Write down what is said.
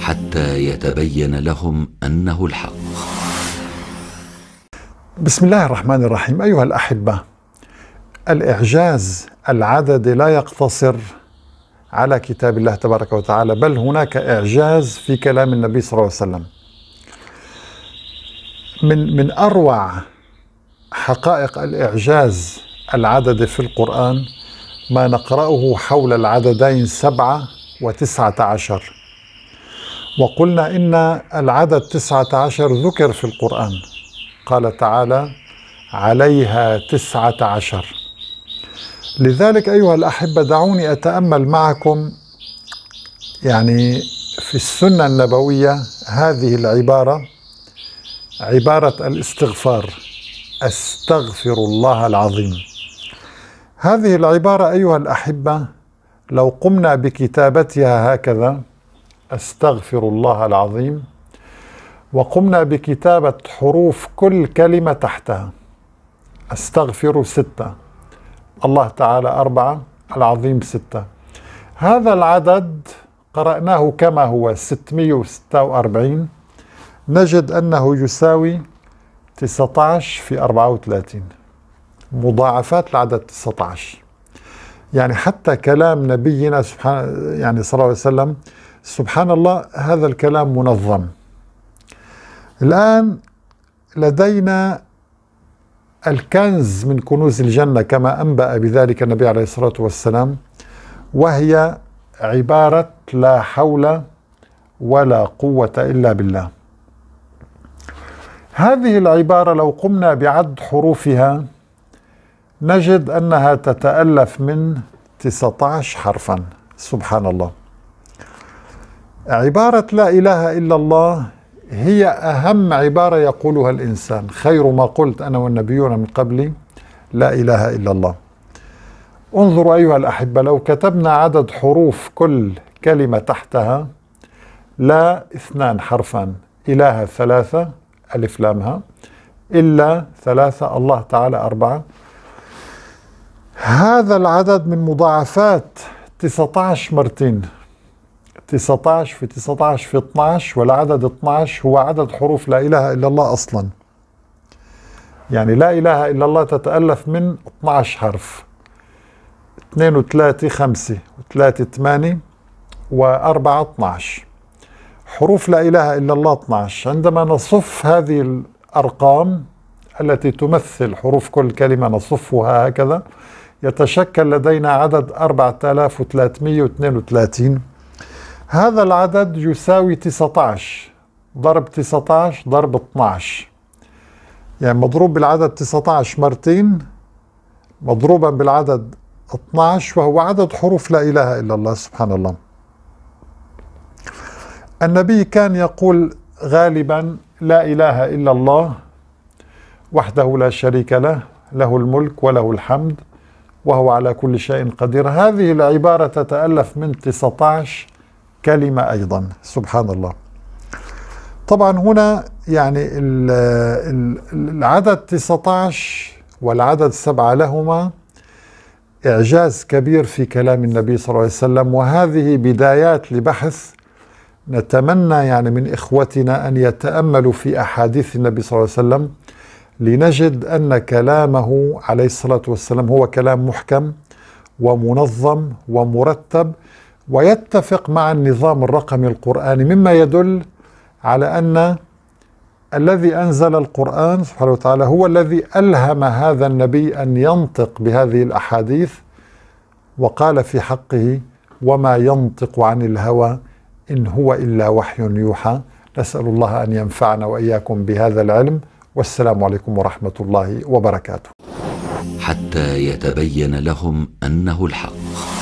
حتى يتبين لهم انه الحق. بسم الله الرحمن الرحيم، ايها الاحبه، الاعجاز العددي لا يقتصر على كتاب الله تبارك وتعالى، بل هناك اعجاز في كلام النبي صلى الله عليه وسلم. من من اروع حقائق الاعجاز العددي في القران ما نقرأه حول العددين سبعة وتسعة عشر وقلنا إن العدد تسعة عشر ذكر في القرآن قال تعالى عليها تسعة عشر لذلك أيها الأحبة دعوني أتأمل معكم يعني في السنة النبوية هذه العبارة عبارة الاستغفار أستغفر الله العظيم هذه العبارة أيها الأحبة لو قمنا بكتابتها هكذا استغفر الله العظيم وقمنا بكتابة حروف كل كلمة تحتها استغفر ستة الله تعالى أربعة العظيم ستة هذا العدد قرأناه كما هو 646 نجد أنه يساوي 19 في 34 مضاعفات العدد 19 يعني حتى كلام نبينا سبحانه يعني صلى الله عليه وسلم سبحان الله هذا الكلام منظم الآن لدينا الكنز من كنوز الجنة كما أنبأ بذلك النبي عليه الصلاة والسلام وهي عبارة لا حول ولا قوة إلا بالله هذه العبارة لو قمنا بعد حروفها نجد أنها تتألف من 19 حرفا سبحان الله عبارة لا إله إلا الله هي أهم عبارة يقولها الإنسان خير ما قلت أنا والنبيون من قبلي لا إله إلا الله انظروا أيها الأحبة لو كتبنا عدد حروف كل كلمة تحتها لا اثنان حرفان إله ثلاثة ألف لامها إلا ثلاثة الله تعالى أربعة هذا العدد من مضاعفات 19 مرتين 19 في 19 في 12 والعدد 12 هو عدد حروف لا إله إلا الله أصلا يعني لا إله إلا الله تتألف من 12 حرف 2 و 3 5 و 3 8 و 4 12 حروف لا إله إلا الله 12 عندما نصف هذه الأرقام التي تمثل حروف كل كلمة نصفها هكذا يتشكل لدينا عدد 4332 هذا العدد يساوي 19 ضرب 19 ضرب 12 يعني مضروب بالعدد 19 مرتين مضروبا بالعدد 12 وهو عدد حروف لا إله إلا الله سبحان الله النبي كان يقول غالبا لا إله إلا الله وحده لا شريك له له الملك وله الحمد وهو على كل شيء قدير هذه العبارة تتألف من 19 كلمة أيضا سبحان الله طبعا هنا يعني العدد 19 والعدد 7 لهما إعجاز كبير في كلام النبي صلى الله عليه وسلم وهذه بدايات لبحث نتمنى يعني من إخوتنا أن يتأملوا في أحاديث النبي صلى الله عليه وسلم لنجد أن كلامه عليه الصلاة والسلام هو كلام محكم ومنظم ومرتب ويتفق مع النظام الرقمي القرآني مما يدل على أن الذي أنزل القرآن سبحانه وتعالى هو الذي ألهم هذا النبي أن ينطق بهذه الأحاديث وقال في حقه وما ينطق عن الهوى إن هو إلا وحي يوحى نسأل الله أن ينفعنا وإياكم بهذا العلم والسلام عليكم ورحمة الله وبركاته حتى يتبين لهم أنه الحق